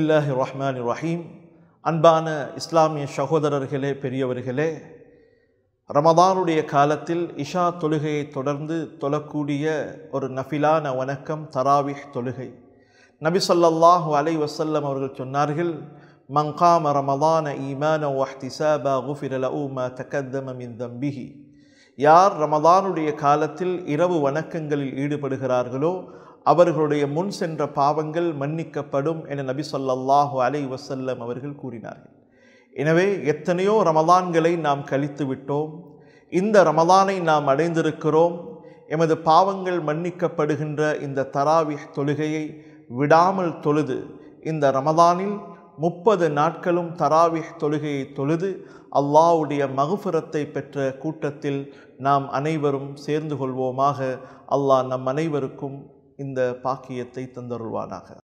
இல்லாஹி ரஹ்மான் ரஹீம் அன்பான இஸ்லாமிய சகோதரர்களே பெரியவர்களே ரமதானுடைய காலத்தில் இஷா தொழுகையை தொடர்ந்து தொழக்கூடிய ஒரு நஃபிலான வணக்கம் தராவிஹ் தொழுகை நபி சொல்லல்லாஹு அலை வசல்லம் அவர்கள் சொன்னார்கள் மங்காம ரமதான ஈமான வஹ்திசாபா குஃபிரல ஊமா தக்கத்தம மின் தம்பிஹி யார் ரமதானுடைய காலத்தில் இரவு வணக்கங்களில் ஈடுபடுகிறார்களோ அவர்களுடைய முன் சென்ற பாவங்கள் மன்னிக்கப்படும் என நபி சொல்லல்லாஹு அலை வசல்லம் அவர்கள் கூறினார்கள் எனவே எத்தனையோ ரமதான்களை நாம் கழித்து விட்டோம் இந்த ரமதானை நாம் அடைந்திருக்கிறோம் எமது பாவங்கள் மன்னிக்கப்படுகின்ற இந்த தராவி தொழுகையை விடாமல் தொழுது இந்த ரமதானில் முப்பது நாட்களும் தராவிஹ் தொழுகையை தொழுது அல்லாவுடைய மகுஃபரத்தை பெற்ற கூட்டத்தில் நாம் அனைவரும் சேர்ந்து கொள்வோமாக அல்லாஹ் நம் அனைவருக்கும் இந்த பாக்கியத்தை தந்தருள்வானாக